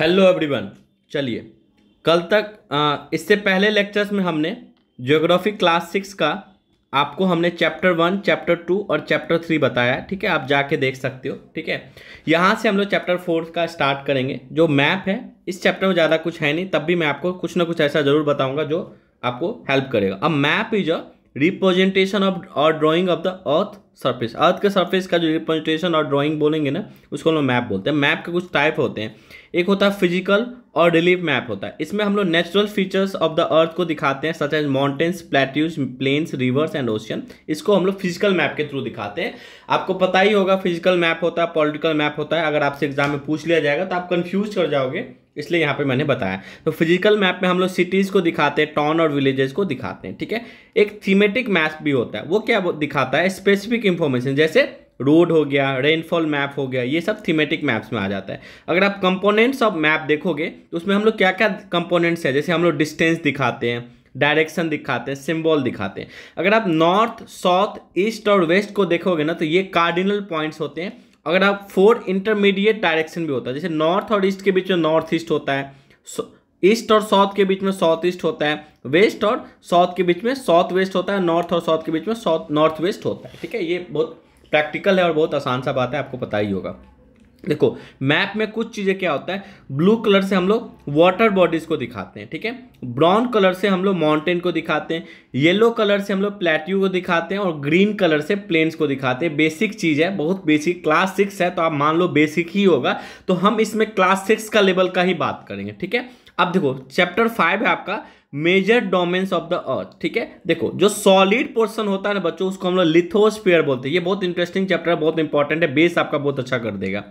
hello everyone चलिए कल तक इससे पहले लेक्चर्स में हमने ज्योग्राफी क्लास सिक्स का आपको हमने चैप्टर वन चैप्टर टू और चैप्टर थ्री बताया ठीक है आप जाके देख सकते हो ठीक है यहाँ से हम लोग चैप्टर फोर का स्टार्ट करेंगे जो मैप है इस चैप्टर में ज़्यादा कुछ है नहीं तब भी मैं आपको कुछ ना कुछ ऐसा ज़रूर बताऊँगा जो आपको हेल्प करेगा अब map is a representation of और drawing of the earth surface earth के सरफेस का जो रिप्रेजेंटेशन और ड्राइंग बोलेंगे ना उसको हम लोग मैप बोलते हैं मैप के कुछ टाइप होते हैं एक होता है फिजिकल और रिलीफ मैप होता है इसमें हम लोग natural features of the earth को दिखाते हैं such as mountains plateaus plains rivers and ocean इसको हम लोग फिजिकल मैप के थ्रू दिखाते हैं आपको पता ही होगा फिजिकल मैप होता है पॉलिटिकल मैप होता है अगर आपसे एग्जाम में पूछ लिया जाएगा तो आप कन्फ्यूज कर जाओगे इसलिए यहाँ पे मैंने बताया तो फिजिकल मैप में हम लोग सिटीज़ को दिखाते हैं टाउन और विलेजेस को दिखाते हैं ठीक है एक थीमेटिक मैप भी होता है वो क्या दिखाता है स्पेसिफिक इन्फॉर्मेशन जैसे रोड हो गया रेनफॉल मैप हो गया ये सब थीमेटिक मैप्स में आ जाता है अगर आप कंपोनेंट्स ऑफ मैप देखोगे तो उसमें हम लोग क्या क्या कंपोनेंट्स हैं जैसे हम लोग डिस्टेंस दिखाते हैं डायरेक्शन दिखाते हैं सिंबल दिखाते हैं अगर आप नॉर्थ साउथ ईस्ट और वेस्ट को देखोगे ना तो ये कार्डिनल पॉइंट्स होते हैं अगर आप फोर इंटरमीडिएट डायरेक्शन भी होता है जैसे नॉर्थ और ईस्ट के बीच में नॉर्थ ईस्ट होता है ईस्ट और साउथ के बीच में साउथ ईस्ट होता है वेस्ट और साउथ के बीच में साउथ वेस्ट होता है नॉर्थ और साउथ के बीच में साउथ नॉर्थ वेस्ट होता है ठीक है ये बहुत प्रैक्टिकल है और बहुत आसान सा बात है आपको पता ही होगा देखो मैप में कुछ चीज़ें क्या होता है ब्लू कलर से हम लोग वाटर बॉडीज़ को दिखाते हैं ठीक है ब्राउन कलर से हम लोग माउंटेन को दिखाते हैं येलो कलर से हम लोग प्लेट्यू को दिखाते हैं और ग्रीन कलर से प्लेन्स को दिखाते हैं बेसिक चीज़ है बहुत बेसिक क्लास सिक्स है तो आप मान लो बेसिक ही होगा तो हम इसमें क्लास सिक्स का लेवल का ही बात करेंगे ठीक है अब देखो चैप्टर फाइव है आपका major domains of the earth ठीक है देखो जो सॉलिड पोर्सन होता है ना बच्चों उसको हम लोग लिथोस्फेयर बोलते हैं ये बहुत इंटरेस्टिंग चैप्टर है बहुत इंपॉर्टेंट है बेस आपका बहुत अच्छा कर देगा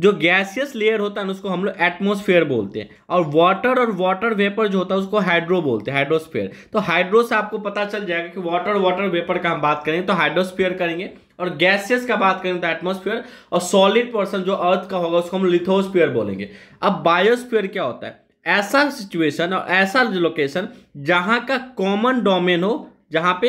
जो गैसियस लेयर होता है ना उसको हम लोग एटमोस्फेयर बोलते हैं और वाटर और वाटर वेपर जो होता है उसको हाइड्रो बोलते हैं हाइड्रोस्फेयर तो हाइड्रो से आपको पता चल जाएगा कि वाटर वाटर वेपर का हम बात करेंगे तो हाइड्रोस्फेयर करेंगे और गैसेस का बात करें तो एटमोस्फेयर और सॉलिड पोर्सन जो अर्थ का होगा उसको हम लिथोस्फेयर बोलेंगे अब बायोस्फेयर क्या होता है ऐसा सिचुएशन और ऐसा लोकेशन जहाँ का कॉमन डोमेन हो जहाँ पे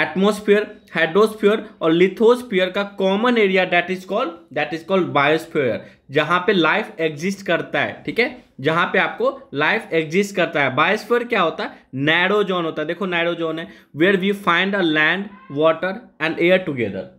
एटमोस्फियर हाइड्रोस्फियर और लिथोस्फियर का common area that is called that is called biosphere जहाँ पे लाइफ एग्जिस्ट करता है ठीक है जहाँ पे आपको लाइफ एग्जिस्ट करता है बायोस्फियर क्या होता है नैरो जोन होता है देखो नैरो जोन है where we find a land water and air together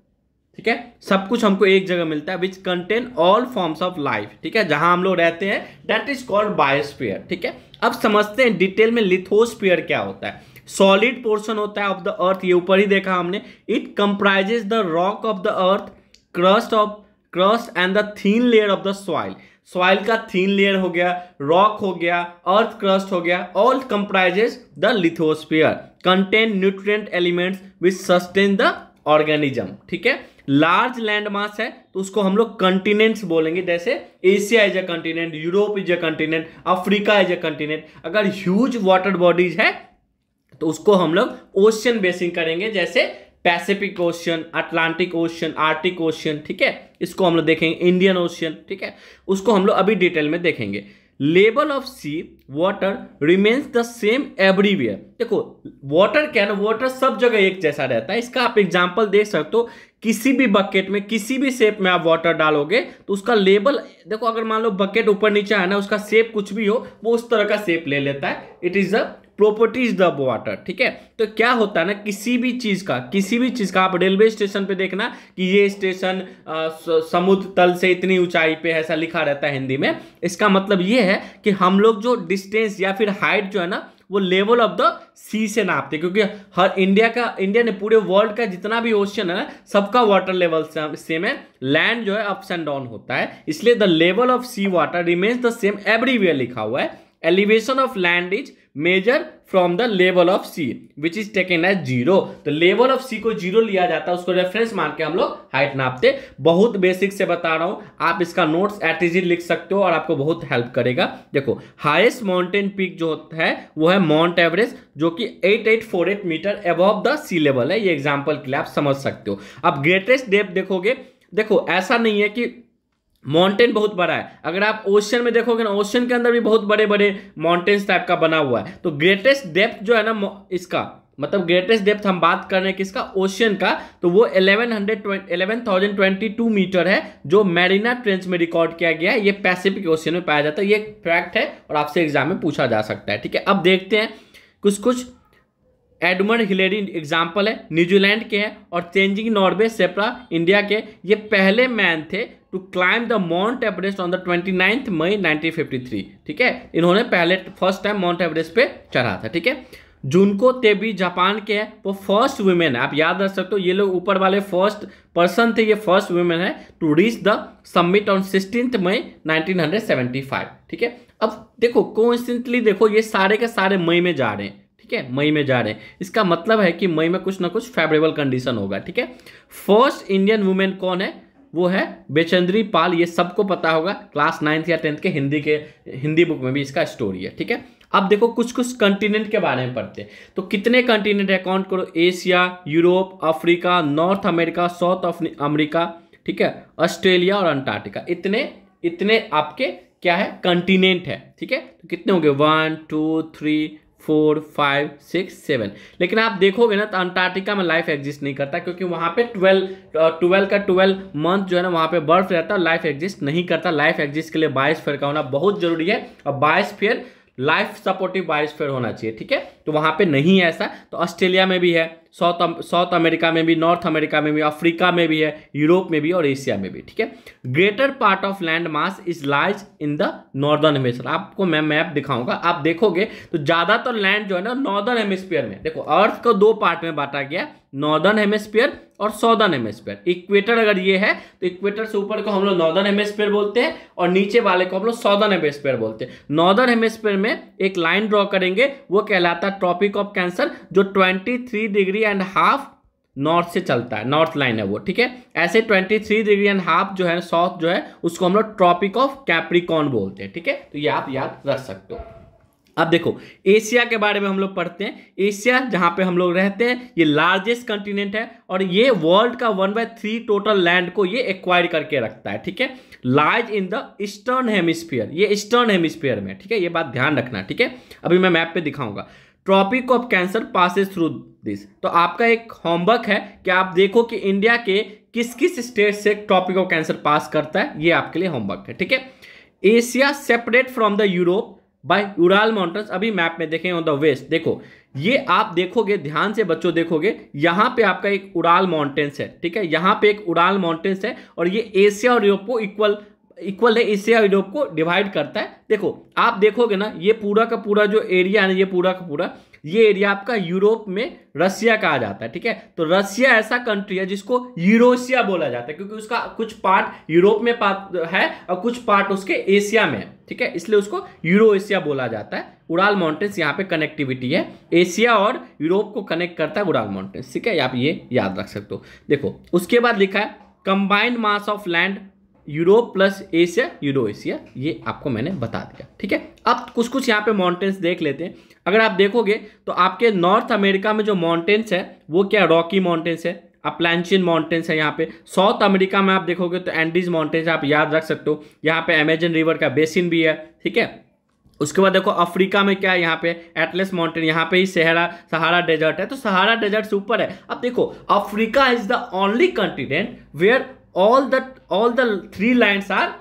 ठीक है सब कुछ हमको एक जगह मिलता है which contain all forms of life ठीक है जहां हम लोग रहते हैं डेट इज कॉल्ड बायोस्फीयर ठीक है अब समझते हैं डिटेल में लिथोस्फीयर क्या होता है सॉलिड पोर्शन होता है ऑफ द अर्थ ये ऊपर ही देखा हमने it comprises the rock of the earth crust of crust and the thin layer of the soil soil का थीन लेयर हो गया रॉक हो गया अर्थ क्रस्ट हो गया all comprises the lithosphere contain nutrient elements which sustain the organism ठीक है large land mass है तो उसको हम लोग कंटिनेंट्स बोलेंगे जैसे Asia is a continent Europe is a continent Africa is a continent अगर ह्यूज वाटर बॉडीज है तो उसको हम लोग ओशियन बेसिंग करेंगे जैसे Pacific Ocean Atlantic Ocean Arctic Ocean ठीक है इसको हम लोग देखेंगे इंडियन ओशियन ठीक है उसको हम लोग अभी डिटेल में देखेंगे level of sea water remains the same everywhere देखो वाटर क्या ना वाटर सब जगह एक जैसा रहता है इसका आप एग्जांपल देख सकते हो किसी भी बकेट में किसी भी शेप में आप वाटर डालोगे तो उसका लेवल देखो अगर मान लो बकेट ऊपर नीचे है ना उसका शेप कुछ भी हो वो उस तरह का शेप ले लेता है it is a properties of water ठीक है तो क्या होता है ना किसी भी चीज़ का किसी भी चीज़ का आप रेलवे स्टेशन पे देखना कि ये स्टेशन समुद्र तल से इतनी ऊंचाई पे ऐसा लिखा रहता है हिंदी में इसका मतलब ये है कि हम लोग जो डिस्टेंस या फिर हाइट जो है ना वो लेवल ऑफ द सी से नापते क्योंकि हर इंडिया का इंडिया ने पूरे वर्ल्ड का जितना भी ओशन है ना सबका वाटर लेवल सेम है लैंड जो है अप्स एंड डाउन होता है इसलिए the level of sea water remains the same everywhere लिखा हुआ है elevation of land is measure from the level of sea which is taken as zero तो लेवल ऑफ सी को जीरो लिया जाता है उसको रेफरेंस मान के हम लोग हाइट नापते बहुत बेसिक से बता रहा हूँ आप इसका नोट्स एटीजी लिख सकते हो और आपको बहुत हेल्प करेगा देखो हाइस्ट माउंटेन पीक जो है वो है माउंट एवरेस्ट जो कि 8848 metre above the sea level है ये एग्जाम्पल के लिए आप समझ सकते हो अब ग्रेटेस्ट डेप देखोगे देखो ऐसा नहीं है कि माउंटेन बहुत बड़ा है अगर आप ओशन में देखोगे ना ओशन के अंदर भी बहुत बड़े बड़े माउंटेन्स टाइप का बना हुआ है तो ग्रेटेस्ट डेप्थ जो है ना इसका मतलब ग्रेटेस्ट डेप्थ हम बात कर रहे हैं किसका ओशियन का तो वो टू मीटर है जो मैरिना ट्रेंच में रिकॉर्ड किया गया है ये पैसिफिक ओशियन में पाया जाता है ये फैक्ट है और आपसे एग्जाम में पूछा जा सकता है ठीक है अब देखते हैं कुछ कुछ एडमंड हिलेरी एग्जाम्पल है न्यूजीलैंड के हैं और चेंजिंग नॉर्वे सेप्रा इंडिया के ये पहले मैन थे to climb the mount Everest on the twenty ninth May three ठीक है इन्होंने पहले फर्स्ट टाइम माउंट एवरेस्ट पे चढ़ा था ठीक है जुनको तेबी जापान के हैं वो फर्स्ट वुमेन है आप याद रख सकते हो ये लोग ऊपर वाले फर्स्ट पर्सन थे ये फर्स्ट वुमेन है to reach the summit on sixteen May nineteen hundred seventy five ठीक है अब देखो कॉन्स्टेंटली देखो ये सारे के सारे मई में जा रहे हैं ठीक है मई में जा रहे हैं इसका मतलब है कि मई में कुछ ना कुछ फेवरेबल कंडीशन होगा ठीक है फर्स्ट इंडियन वुमेन कौन है वो है बेचंद्री पाल ये सबको पता होगा क्लास नाइन्थ या टेंथ के हिंदी के हिंदी बुक में भी इसका स्टोरी है ठीक है अब देखो कुछ कुछ कंटिनेंट के बारे में पढ़ते हैं तो कितने कंटिनेंट है काउंट करो Asia Europe Africa North America South America ठीक है ऑस्ट्रेलिया और अंटार्कटिका इतने इतने आपके क्या है कंटिनेंट है ठीक है तो कितने होंगे one two three four five six seven लेकिन आप देखोगे ना तो अंटार्कटिका में लाइफ एग्जिस्ट नहीं करता क्योंकि वहाँ पे ट्वेल्व ट्वेल्व का ट्वेल्व मंथ जो है ना वहाँ पे बर्फ रहता है लाइफ एग्जिस्ट नहीं करता लाइफ एग्जिस्ट के लिए बायोस्फेयर का होना बहुत जरूरी है और बायोस्फेयर लाइफ सपोर्टिव बायोस्फेयर होना चाहिए ठीक है तो वहाँ पे नहीं है ऐसा तो ऑस्ट्रेलिया में भी है साउथ साउथ अमेरिका में भी नॉर्थ अमेरिका में भी अफ्रीका में भी है यूरोप में भी और एशिया में भी ठीक है greater part of land mass is lies in the northern hemisphere आपको मैं मैप दिखाऊंगा आप देखोगे तो ज़्यादातर तो लैंड जो है ना नॉर्दर्न हेमिस्फीयर में देखो अर्थ को दो पार्ट में बांटा गया नॉर्दर्न हेमिस्फीयर और सौदर्न हेमिस्फीयर इक्वेटर अगर ये है तो इक्वेटर से ऊपर को हम लोग नॉर्दर्न हेमिस्फीयर बोलते हैं और नीचे वाले को हम लोग सौदर्न हेमिस्फीयर बोलते हैं नॉर्दर्न हेमिस्फीयर में एक लाइन ड्रॉ करेंगे वो कहलाता है ट्रॉपिक ऑफ कैंसर जो twenty three degree and half north से चलता है नॉर्थ लाइन है वो ठीक है ऐसे twenty three degree and half जो है साउथ जो है उसको हम लोग ट्रॉपिक ऑफ कैप्रिकॉन बोलते हैं ठीक है तो ये आप याद रख सकते हो अब देखो एशिया के बारे में हम लोग पढ़ते हैं एशिया जहाँ पे हम लोग रहते हैं ये लार्जेस्ट कंटिनेंट है और ये वर्ल्ड का one by three total land को ये एक्वायर करके रखता है ठीक है large in the eastern hemisphere ये ईस्टर्न हेमिस्फीयर में ठीक है ये बात ध्यान रखना ठीक है अभी मैं मैप पर दिखाऊंगा tropic of Cancer passes through this तो आपका एक होमवर्क है कि आप देखो कि इंडिया के किस किस स्टेट से ट्रॉपिक ऑफ कैंसर पास करता है ये आपके लिए होमवर्क है ठीक है Asia separate from the Europe by Ural mountains अभी मैप में देखें ऑन द वेस्ट देखो ये आप देखोगे ध्यान से बच्चों देखोगे यहाँ पे आपका एक उड़ाल माउंटेन्स है ठीक है यहाँ पे एक उड़ाल माउंटेन्स है और ये एशिया और यूरोप को इक्वल इक्वल है इससे अभिलोक को डिवाइड करता है देखो आप देखोगे ना ये पूरा का पूरा जो एरिया है ना ये पूरा का पूरा ये एरिया आपका यूरोप में रसिया कहा जाता है ठीक है तो रसिया ऐसा कंट्री है जिसको यूरोसिया बोला जाता है क्योंकि उसका कुछ पार्ट यूरोप में पार्ट है और कुछ पार्ट उसके एशिया में है ठीक है इसलिए उसको यूरो एशिया बोला जाता है उड़ाल माउंटेन्स यहाँ पे कनेक्टिविटी है एशिया और यूरोप को कनेक्ट करता है उड़ाल माउंटेन्स ठीक है आप ये याद रख सकते हो देखो उसके बाद लिखा है combined mass of land Europe plus Asia Euro Asia ये आपको मैंने बता दिया ठीक है अब कुछ कुछ यहाँ पे माउंटेन्स देख लेते हैं अगर आप देखोगे तो आपके नॉर्थ अमेरिका में जो माउंटेन्स है वो क्या रॉकी माउंटेन्स है अपलैंशियन माउंटेन्स है यहाँ पे साउथ अमेरिका में आप देखोगे तो एंडीज माउंटेन्स आप याद रख सकते हो यहाँ पे अमेजन रिवर का बेसिन भी है ठीक है उसके बाद देखो अफ्रीका में क्या है यहाँ पे एटलेस माउंटेन यहाँ पे ही सहरा सहारा डेजर्ट है तो सहारा डेजर्ट से ऊपर है अब देखो Africa is the only continent where all the all the three lines are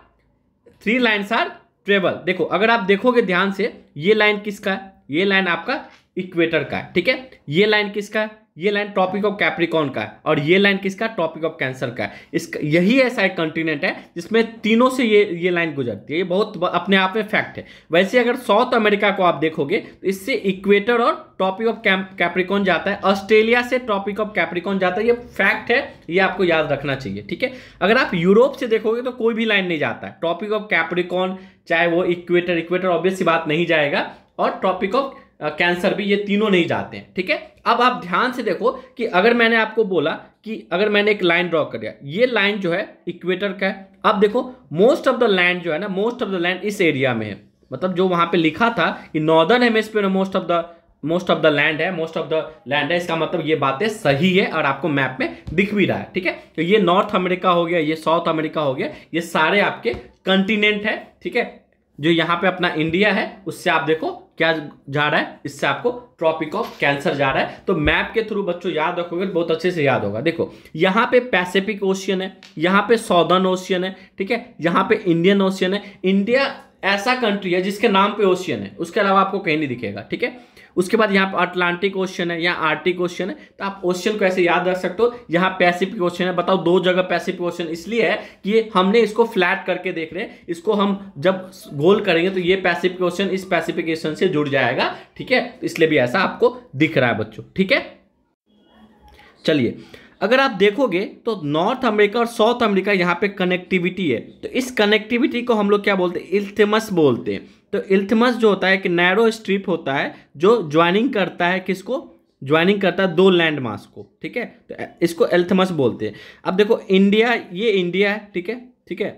three lines are travel देखो अगर आप देखोगे ध्यान से ये लाइन किसका है ये लाइन आपका इक्वेटर का है ठीक है ये लाइन किसका है ये लाइन टॉपिक ऑफ कैप्रिकॉन का है और ये लाइन किसका टॉपिक ऑफ कैंसर का है इसका यही ऐसा एक कंटिनेंट है जिसमें तीनों से ये ये लाइन गुजरती है ये बहुत अपने आप में फैक्ट है वैसे अगर साउथ अमेरिका को आप देखोगे तो इससे इक्वेटर और टॉपिक ऑफ कैप्रिकॉन जाता है ऑस्ट्रेलिया से टॉपिक ऑफ कैप्रिकॉन जाता है ये फैक्ट है ये आपको याद रखना चाहिए ठीक है अगर आप यूरोप से देखोगे तो कोई भी लाइन नहीं जाता है टॉपिक ऑफ कैप्रिकॉन चाहे वो इक्वेटर इक्वेटर ऑब्वियस बात नहीं जाएगा और टॉपिक ऑफ कैंसर भी ये तीनों नहीं जाते हैं ठीक है अब आप ध्यान से देखो कि अगर मैंने आपको बोला कि अगर मैंने एक लाइन ड्रॉ कर दिया ये लाइन जो है इक्वेटर का है अब देखो मोस्ट ऑफ द लैंड जो है ना मोस्ट ऑफ द लैंड इस एरिया में है मतलब जो वहां पे लिखा था कि नॉर्दर्न हेमस्पियर में most of the most of the land है मोस्ट ऑफ द लैंड है इसका मतलब ये बातें सही है और आपको मैप में दिख भी रहा है ठीक है तो ये नॉर्थ अमेरिका हो गया ये साउथ अमेरिका हो गया ये सारे आपके कंटिनेंट है ठीक है जो यहाँ पे अपना इंडिया है उससे आप देखो क्या जा रहा है इससे आपको ट्रॉपिक ऑफ कैंसर जा रहा है तो मैप के थ्रू बच्चों याद रखोगे तो बहुत अच्छे से याद होगा देखो यहाँ पे पैसिफिक ओशियन है यहाँ पे सौदर्न ओशियन है ठीक है यहाँ पे इंडियन ओशियन है इंडिया ऐसा कंट्री है जिसके नाम पे ओशियन है उसके अलावा आपको कहीं नहीं दिखेगा ठीक है उसके बाद यहाँ पर अटलांटिक ओशन है यहाँ आर्टिक ओशन है तो आप ओशन को ऐसे याद रख सकते हो यहाँ पैसिफिक ओशन है बताओ दो जगह पैसिफिक ओशन इसलिए है कि हमने इसको फ्लैट करके देख रहे हैं इसको हम जब गोल करेंगे तो ये पैसिफिक ओशन इस पैसिफिक ओशियन से जुड़ जाएगा ठीक है तो इसलिए भी ऐसा आपको दिख रहा है बच्चों ठीक है चलिए अगर आप देखोगे तो नॉर्थ अमेरिका और साउथ अमेरिका यहाँ पे कनेक्टिविटी है तो इस कनेक्टिविटी को हम लोग क्या बोलते हैं इल्थेमस बोलते हैं तो इल्थमस जो होता है कि नैरो स्ट्रिप होता है जो ज्वाइनिंग करता है किसको ज्वाइनिंग करता है दो लैंड मास को ठीक है तो इसको एल्थमस बोलते हैं अब देखो इंडिया ये इंडिया है ठीक है ठीक है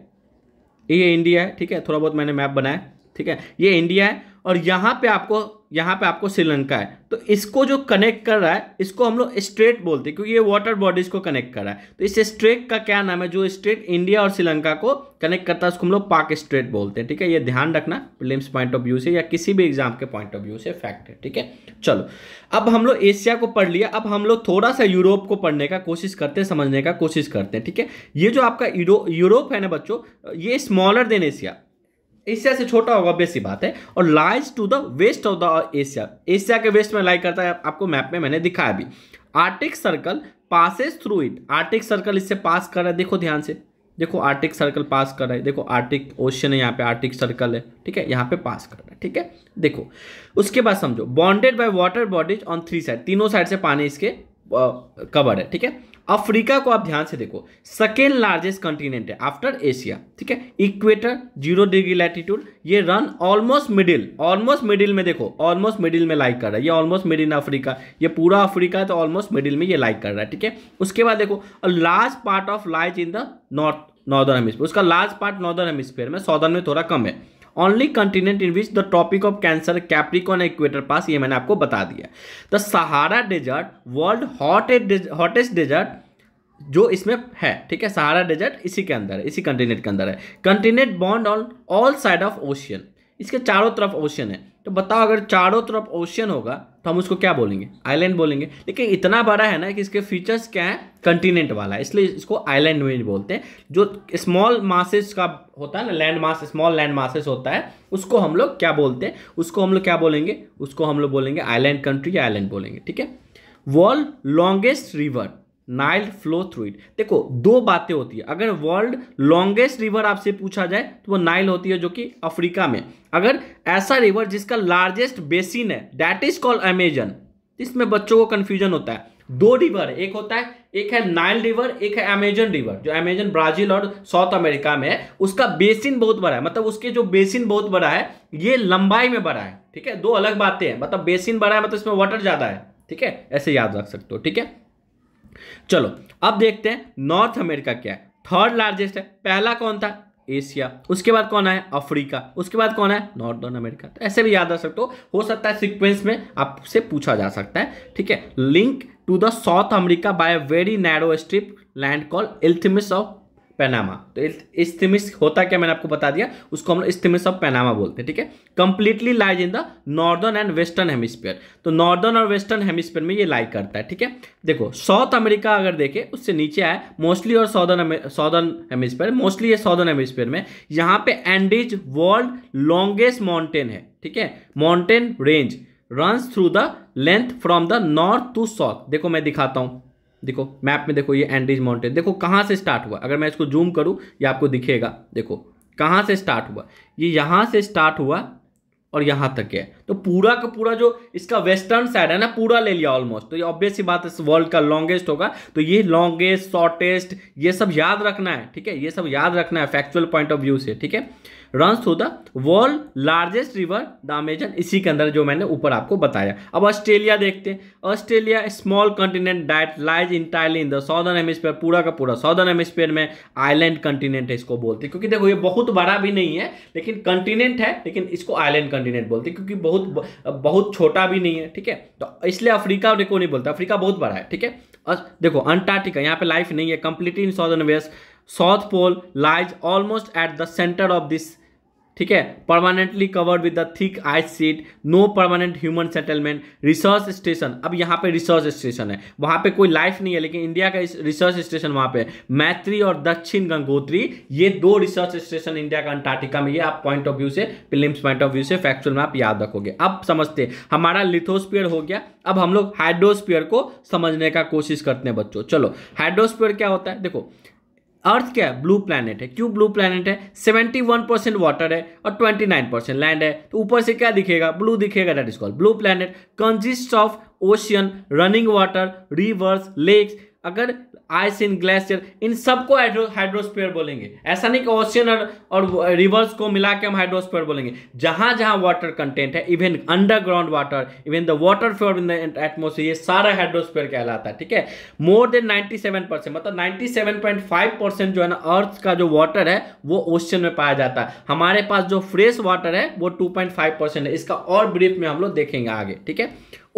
ये इंडिया है ठीक है थोड़ा बहुत मैंने मैप बनाया ठीक है ये इंडिया है और यहाँ पे आपको यहाँ पे आपको श्रीलंका है तो इसको जो कनेक्ट कर रहा है इसको हम लोग स्ट्रेट बोलते हैं क्योंकि ये वाटर बॉडीज को कनेक्ट कर रहा है तो इस स्ट्रेट का क्या नाम है जो स्ट्रेट इंडिया और श्रीलंका को कनेक्ट करता है उसको हम लोग पाक स्ट्रेट बोलते हैं ठीक है ये ध्यान रखना प्रिलिम्स पॉइंट ऑफ व्यू से या किसी भी एग्जाम के पॉइंट ऑफ व्यू से फैक्ट है ठीक है चलो अब हम लोग एशिया को पढ़ लिया अब हम लोग थोड़ा सा यूरोप को पढ़ने का कोशिश करते हैं समझने का कोशिश करते हैं ठीक है ये जो आपका यूरोप है ना बच्चों ये स्मॉलर देन एशिया एशिया से छोटा होगा बेसी बात है और lies to the west of the Asia Asia के वेस्ट में लाइक करता है आपको मैप में मैंने दिखाया अभी Arctic Circle passes through it Arctic Circle इससे पास कर रहा है देखो ध्यान से देखो आर्टिक सर्कल पास कर रहा है देखो आर्टिक ओशन है यहाँ पे आर्टिक सर्कल है ठीक है यहाँ पे पास कर रहा है ठीक है देखो उसके बाद समझो bounded by water bodies on three side तीनों साइड से पानी इसके कवर है ठीक है अफ्रीका को आप ध्यान से देखो सेकेंड लार्जेस्ट कॉन्टिनेंट है आफ्टर एशिया ठीक है इक्वेटर जीरो डिग्री लैटिट्यूड ये run almost middle almost middle में देखो ऑलमोस्ट मिडिल में लाइक कर रहा है ये ऑलमोस्ट मिडिल अफ्रीका ये पूरा अफ्रीका तो ऑलमोस्ट मिडिल में ये लाइक कर रहा है ठीक है उसके बाद देखो large part of lies in the north northern hemisphere उसका लार्ज पार्ट नॉर्दर्न हेमिस्फेयर में सौदर्न में थोड़ा कम है only continent in which the tropic of Cancer Capricorn equator pass ये मैंने आपको बता दिया the Sahara desert world hottest hottest desert जो इसमें है ठीक है सहारा डेजर्ट इसी के अंदर है इसी कंटिनेंट के अंदर है continent bound on all side of ocean इसके चारों तरफ ओशियन है तो बताओ अगर चारों तरफ ओशियन होगा तो हम उसको क्या बोलेंगे आइलैंड बोलेंगे लेकिन इतना बड़ा है ना कि इसके फीचर्स क्या है कंटिनेंट वाला है इसलिए इसको आइलैंड में बोलते हैं जो स्मॉल मासेस का होता है ना land mass small land masses होता है उसको हम लोग क्या बोलते हैं उसको हम लोग क्या बोलेंगे उसको हम लोग बोलेंगे आइलैंड कंट्री या आइलैंड बोलेंगे ठीक है world longest river Nile flow through it देखो दो बातें होती है अगर वर्ल्ड लॉन्गेस्ट रिवर आपसे पूछा जाए तो वो नाइल होती है जो कि अफ्रीका में अगर ऐसा रिवर जिसका लार्जेस्ट बेसिन है डैट इज कॉल्ड अमेजन इसमें बच्चों को कन्फ्यूजन होता है दो रिवर एक होता है एक है नाइल रिवर एक है अमेजन रिवर जो अमेजन ब्राजील और साउथ अमेरिका में है उसका बेसिन बहुत बड़ा है मतलब उसके जो बेसिन बहुत बड़ा है ये लंबाई में बड़ा है ठीक है दो अलग बातें हैं मतलब बेसिन बड़ा है मतलब इसमें वाटर ज़्यादा है ठीक है ऐसे याद रख सकते हो ठीक है चलो अब देखते हैं नॉर्थ अमेरिका क्या है थर्ड लार्जेस्ट है पहला कौन था एशिया उसके बाद कौन आया अफ्रीका उसके बाद कौन है नॉर्दर्न अमेरिका तो ऐसे भी याद रख सकते हो हो सकता है सीक्वेंस में आपसे पूछा जा सकता है ठीक है link to the South America by very narrow strip land call isthmus of Panama तो इस्थिमिस होता क्या मैंने आपको बता दिया उसको हम लोग इस्थिमिस ऑफ पैनामा बोलते हैं ठीक है completely lies in the northern and western hemisphere तो नॉर्दर्न और वेस्टर्न हेमिस्फीयर में ये लाई करता है ठीक है देखो साउथ अमेरिका अगर देखे उससे नीचे आए मोस्टली और सौदर्न सौदर्न हेमिस्फीयर मोस्टली ये सौदर्न हेमिस्फीयर में यहाँ पे एंडीज वर्ल्ड लॉन्गेस्ट माउंटेन है ठीक है mountain range run through the length from the north to south देखो मैं दिखाता हूँ देखो मैप में देखो ये एंडीज माउंटेन देखो कहाँ से स्टार्ट हुआ अगर मैं इसको जूम करूँ ये आपको दिखेगा देखो कहाँ से स्टार्ट हुआ ये यहाँ से स्टार्ट हुआ और यहाँ तक है तो पूरा का पूरा जो इसका वेस्टर्न साइड है ना पूरा ले लिया ऑलमोस्ट तो ये ऑब्वियस बात है वर्ल्ड का लॉन्गेस्ट होगा तो ये लॉन्गेस्ट शॉर्टेस्ट ये सब याद रखना है ठीक है ये सब याद रखना है फैक्चुअल पॉइंट ऑफ व्यू से ठीक है run through the world largest river the Amazon इसी के अंदर जो मैंने ऊपर आपको बताया अब ऑस्ट्रेलिया देखते हैं Australia small continent that lies entirely in the southern hemisphere पूरा का पूरा सॉदर्न हेमिस्फेयर में आइलैंड कंटिनेंट है इसको बोलते हैं क्योंकि देखो ये बहुत बड़ा भी नहीं है लेकिन कंटिनेंट है लेकिन इसको आइलैंड कंटिनेंट बोलते क्योंकि बहुत बहुत छोटा भी नहीं है ठीक है तो इसलिए अफ्रीका को नहीं बोलता अफ्रीका बहुत बड़ा है ठीक है देखो अंटार्कटिका यहाँ पे लाइफ नहीं है completely in southern west south pole lies almost at the centre of this ठीक है permanently covered with the thick ice sheet no permanent human settlement research station अब यहाँ पे रिसर्च स्टेशन है वहाँ पे कोई लाइफ नहीं है लेकिन इंडिया का रिसर्च स्टेशन वहाँ पे मैत्री और दक्षिण गंगोत्री ये दो रिसर्च स्टेशन इंडिया का अंटार्टिका में ये आप पॉइंट ऑफ व्यू से फिल्म्स पॉइंट ऑफ व्यू से फैक्चुअल में आप याद रखोगे अब समझते हमारा लिथोस्पियर हो गया अब हम लोग हाइड्रोस्पियर को समझने का कोशिश करते हैं बच्चों चलो हाइड्रोस्पियर क्या होता है देखो अर्थ क्या है ब्लू प्लैनेट है क्यों ब्लू प्लानट है सेवेंटी वन परसेंट वाटर है और ट्वेंटी नाइन परसेंट लैंड है तो ऊपर से क्या दिखेगा ब्लू दिखेगा that is call blue planet consist of ocean running water rivers lakes अगर आइस इन ग्लेशियर इन सबको हाइड्रोस्फीयर बोलेंगे ऐसा नहीं कि ओशियन और, और रिवर्स को मिला के हम हाइड्रोस्फीयर बोलेंगे जहां जहां वाटर कंटेंट है even underground water even the water floor in the atmosphere ये सारा हाइड्रोस्फीयर कहलाता है ठीक है मोर देन 97 परसेंट मतलब 97.5 परसेंट जो है ना अर्थ का जो वाटर है वो ओशियन में पाया जाता है हमारे पास जो फ्रेश वाटर है वो फाइव परसेंट है इसका और ब्रीफ में हम लोग देखेंगे आगे ठीक है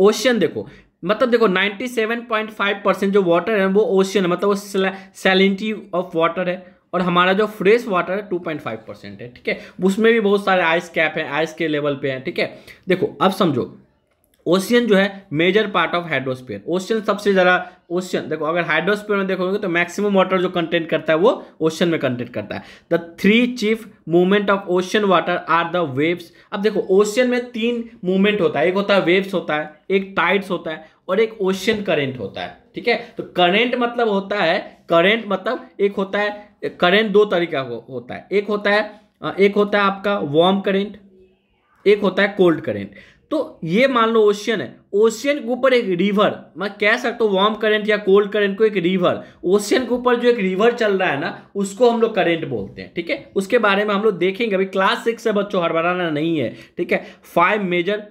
ओशियन देखो मतलब देखो 97.5 परसेंट जो वाटर है वो ओशियन है मतलब वो सैलिनिटी ऑफ वाटर है और हमारा जो फ्रेश वाटर है 2.5 परसेंट है ठीक है उसमें भी बहुत सारे आइस कैप है आइस के लेवल पे है ठीक है देखो अब समझो ओशियन जो है major part of hydrosphere ocean सबसे ज़्यादा ओशियन देखो अगर हाइड्रोस्फीयर में देखोगे तो मैक्सिमम वाटर जो कंटेंट करता है वो ओशियन में कंटेंट करता है the three chief movement of ocean water are the waves अब देखो ओशियन में तीन मूवमेंट होता है एक होता है वेव्स होता है एक टाइड्स होता है और एक ओशियन करेंट होता है ठीक है तो करेंट मतलब होता है करेंट मतलब एक होता है करेंट दो तरीका हो, होता है एक होता है एक होता है आपका वार्म करेंट एक होता है कोल्ड करेंट तो ये मान लो ओशियन है ओशियन के ऊपर एक रिवर मैं कह सकता हूँ वार्म करंट या कोल्ड करंट को एक रिवर ओशियन के ऊपर जो एक रिवर चल रहा है ना उसको हम लोग करंट बोलते हैं ठीक है उसके बारे में हम लोग देखेंगे अभी क्लास सिक्स से बच्चों हड़बड़ाना नहीं है ठीक है फाइव मेजर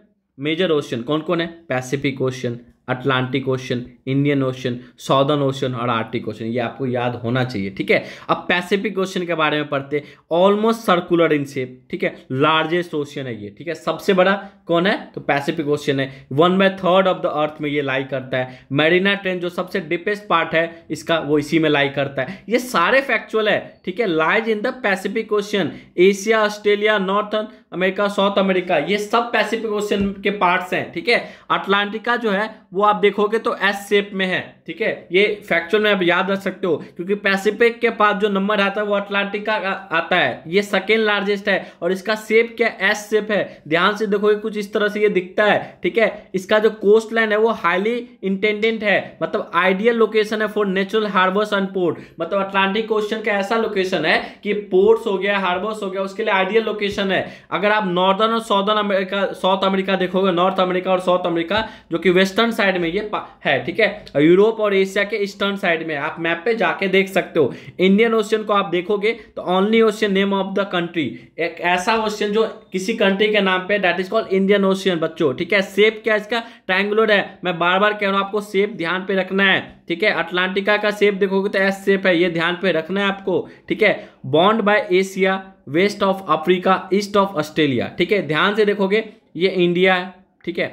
मेजर ओशियन कौन कौन है Pacific Ocean Atlantic Ocean Indian Ocean Southern Ocean और आर्टिक ओशन ये आपको याद होना चाहिए ठीक है अब पैसिफिक ओशन के बारे में पढ़ते ऑलमोस्ट सर्कुलर इन शेप ठीक है लार्जेस्ट ओशन है ये ठीक है सबसे बड़ा कौन है तो पैसिफिक ओशन है one by third of the earth में ये लाई करता है मेरीना ट्रेन जो सबसे डिपेस्ट पार्ट है इसका वो इसी में लाई करता है ये सारे फैक्चुअल है ठीक है lies in the Pacific Ocean Asia Australia northern America South America ये सब पैसिफिक ओशन के पार्ट्स हैं ठीक है अटलांटिका जो है वो वो आप देखोगे तो एस शेप में है ठीक है ये फैक्चुअल में आप याद रख सकते हो क्योंकि पैसिफिक के पास जो नंबर आता है वो अटलांटिक का आता है ये सेकेंड लार्जेस्ट है और इसका शेप क्या एस शेप है ध्यान से देखोगे कुछ इस तरह से ये दिखता है ठीक है इसका जो कोस्ट लाइन है वो हाईली इंटेंडेंट है मतलब आइडियल लोकेशन है for natural harbours and port मतलब अटलांटिक ओशन का ऐसा लोकेशन है कि पोर्ट्स हो गया हार्बर्स हो गया उसके लिए आइडियल लोकेशन है अगर आप नॉर्दर्न और साउदर्न अमेरिका साउथ अमेरिका देखोगे नॉर्थ अमेरिका और साउथ अमेरिका जो कि वेस्टर्न साइड साइड में ये है ठीक है यूरोप और एशिया के ईस्टर्न साइड में आप मैप पे जाके देख सकते हो इंडियन ओशियन को आप देखोगे तो only ocean name of the country एक ऐसा ओशियन जो किसी कंट्री के नाम पे that is called Indian Ocean बच्चों ठीक है सेप क्या इसका ट्रैंगुलर है मैं बार बार कह रहा हूँ आपको सेप ध्यान पे रखना है ठीक है अटलांटिका का सेप देखोगे तो एस सेप है ये ध्यान पे रखना है आपको ठीक है bound by Asia west of Africa east of Australia ठीक है ध्यान से देखोगे ये इंडिया है ठीक है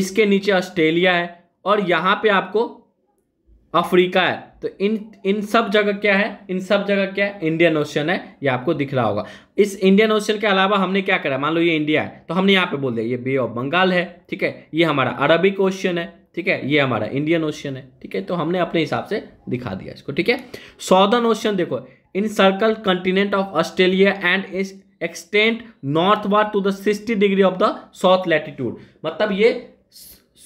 इसके नीचे ऑस्ट्रेलिया है और यहाँ पे आपको अफ्रीका है तो इन इन सब जगह क्या है इन सब जगह क्या है इंडियन ओशन है ये आपको दिख रहा होगा इस इंडियन ओशन के अलावा हमने क्या करा मान लो ये इंडिया है तो हमने यहाँ पे बोल दिया ये बे ऑफ बंगाल है ठीक है ये हमारा अरबिक ओशियन है ठीक है ये हमारा इंडियन ओशियन है ठीक है तो हमने अपने हिसाब से दिखा दिया इसको ठीक है सौदर्न ओशन देखो encircle continent of Australia and is extent northward to the sixty degree of the south latitude मतलब ये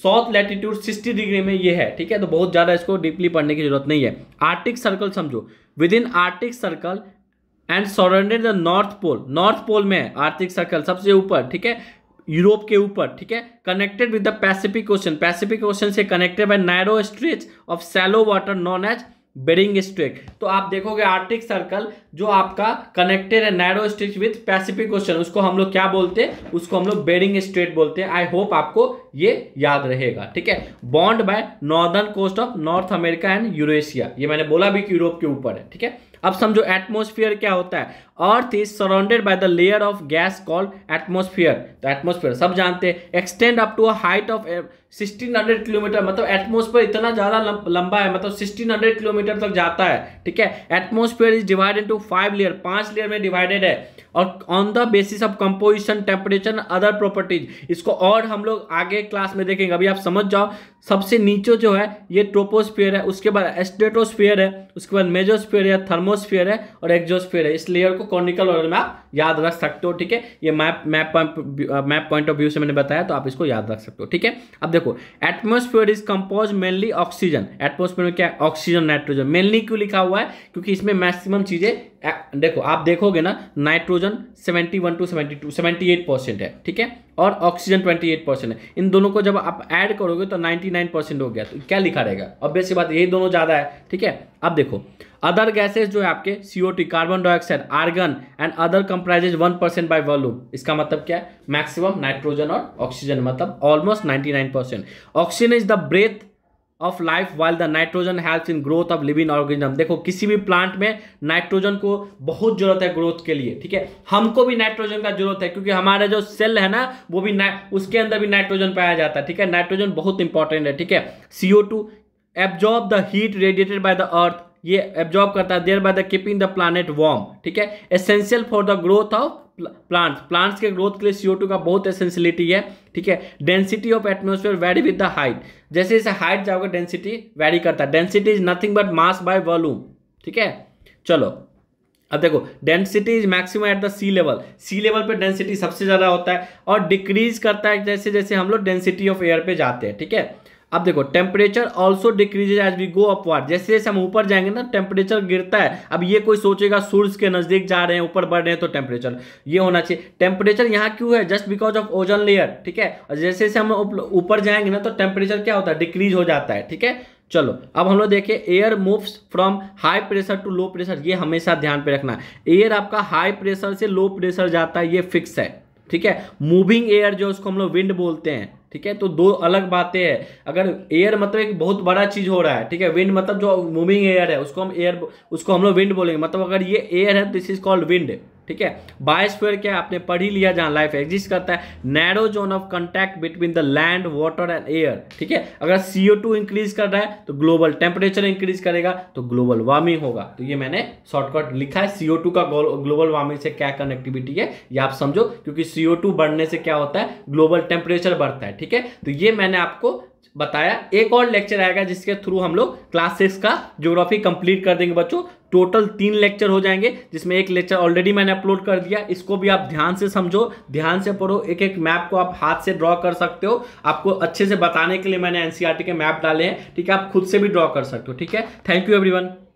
साउथ लैटीट्यूड 60 डिग्री में ये है ठीक है तो बहुत ज़्यादा इसको डीपली पढ़ने की जरूरत नहीं है आर्टिक सर्कल समझो within Arctic Circle and surrounded the north pole north pole में है आर्टिक सर्कल सबसे ऊपर ठीक है यूरोप के ऊपर ठीक है connected with the Pacific Ocean Pacific Ocean से connected by narrow stretch of shallow water known as Bering strait तो आप देखोगे आर्टिक सर्कल जो आपका कनेक्टेड है narrow strait with Pacific Ocean उसको हम लोग क्या बोलते हैं उसको हम लोग बेरिंग स्ट्रेट बोलते हैं आई होप आपको ये याद रहेगा ठीक है bound by northern coast of North America and Eurasia ये मैंने बोला भी कि यूरोप के ऊपर है ठीक है अब समझो एटमोस्फियर क्या होता है earth is surrounded by the layer of gas called atmosphere तो एटमोस्फियर सब जानते हैं extend up to a height of 1600 kilometre मतलब एटमोस्फेयर इतना ज़्यादा लंबा है मतलब 1600 किलोमीटर तक जाता है ठीक है atmosphere is divided to five layer पांच लेयर में डिवाइडेड है और on the basis of composition temperature other properties इसको और हम लोग आगे क्लास में देखेंगे अभी आप समझ जाओ सबसे नीचे जो है ये ट्रोपोस्फियर है उसके बाद एस्टेटोस्फियर है उसके बाद मेजोस्फियर है थर्मोस्फियर है और एक्जोस्फियर है इस लेयर को कॉर्निकल ऑर्डर में आप याद रख सकते हो ठीक है ये map map map point of view से मैंने बताया तो आप इसको याद रख सकते हो ठीक है अब देखो atmosphere is compose mainly oxygen atmosphere में क्या ऑक्सीजन नाइट्रोजन मेनली क्यों लिखा हुआ है क्योंकि इसमें मैक्सिमम चीज़ें देखो आप देखोगे ना nitrogen seventy one to seventy two seventy eight percent है ठीक है और ऑक्सीजन ट्वेंटी एट परसेंट है इन दोनों को जब आप ऐड करोगे तो नाइन्टी नाइन परसेंट हो गया तो क्या लिखा रहेगा ऑब्वियसली बात यही दोनों ज़्यादा है ठीक है अब देखो अदर गैसेज जो है आपके see carbon dioxide argon and other comprises one percent by volume इसका मतलब क्या है मैक्सिमम नाइट्रोजन और ऑक्सीजन मतलब almost ninety nine percent oxygen is the breath of life while the nitrogen help in growth of living organism देखो किसी भी plant में नाइट्रोजन को बहुत जरूरत है ग्रोथ के लिए ठीक है हमको भी नाइट्रोजन का जरूरत है क्योंकि हमारे जो सेल है ना वो भी उसके अंदर भी नाइट्रोजन पाया जाता है ठीक है नाइट्रोजन बहुत इंपॉर्टेंट है ठीक है CO two absorb the heat radiated by the earth ये एब्जॉर्ब करता है thereby the keeping the planet warm ठीक है essential for the growth of plants plants के ग्रोथ के लिए सीओ टू का बहुत एसेंशियलिटी है ठीक है density of atmosphere vary with the height जैसे जैसे हाइट जाओगे डेंसिटी वेरी करता है density is nothing but mass by volume ठीक है चलो अब देखो density is maximum at the sea level sea level पे डेंसिटी सबसे ज़्यादा होता है और डिक्रीज करता है जैसे जैसे हम लोग डेंसिटी ऑफ एयर पे जाते हैं ठीक है अब देखो temperature also decreases as we go upward जैसे जैसे हम ऊपर जाएंगे ना टेम्परेचर गिरता है अब ये कोई सोचेगा सूर्य के नज़दीक जा रहे हैं ऊपर बढ़ रहे हैं तो टेम्परेचर ये होना चाहिए टेम्परेचर यहाँ क्यों है just because of ozone layer ठीक है और जैसे जैसे हम ऊपर जाएंगे ना तो टेम्परेचर क्या होता है डिक्रीज हो जाता है ठीक है चलो अब हम लोग देखें air moves from high pressure to low pressure ये हमेशा ध्यान पे रखना है एयर आपका हाई प्रेशर से लो प्रेशर जाता है ये फिक्स है ठीक है मूविंग एयर जो उसको हम लोग विंड बोलते हैं ठीक है तो दो अलग बातें हैं अगर एयर मतलब एक बहुत बड़ा चीज हो रहा है ठीक है विंड मतलब जो मूविंग एयर है उसको हम एयर उसको हम लोग विंड बोलेंगे मतलब अगर ये एयर है दिस इज कॉल्ड विंड ठीक है बायोस्फीयर क्या है आपने पढ़ ही लिया जहां लाइफ एग्जिस्ट करता है narrow zone of contact between the land water and air ठीक है अगर सीओ टू इंक्रीज कर रहा है तो ग्लोबल टेम्परेचर इंक्रीज करेगा तो ग्लोबल वार्मिंग होगा तो ये मैंने शॉर्टकट लिखा है सीओ टू का ग्लोबल वार्मिंग से क्या कनेक्टिविटी है ये आप समझो क्योंकि सीओ टू बढ़ने से क्या होता है ग्लोबल टेम्परेचर बढ़ता है ठीक है तो ये मैंने आपको बताया एक और लेक्चर आएगा जिसके थ्रू हम लोग क्लास सिक्स का ज्योग्राफी कंप्लीट कर देंगे बच्चों टोटल तीन लेक्चर हो जाएंगे जिसमें एक लेक्चर ऑलरेडी मैंने अपलोड कर दिया इसको भी आप ध्यान से समझो ध्यान से पढ़ो एक एक मैप को आप हाथ से ड्रॉ कर सकते हो आपको अच्छे से बताने के लिए मैंने एनसीआरटी e के मैप डाले हैं ठीक है आप खुद से भी ड्रॉ कर सकते हो ठीक है थैंक यू एवरीवन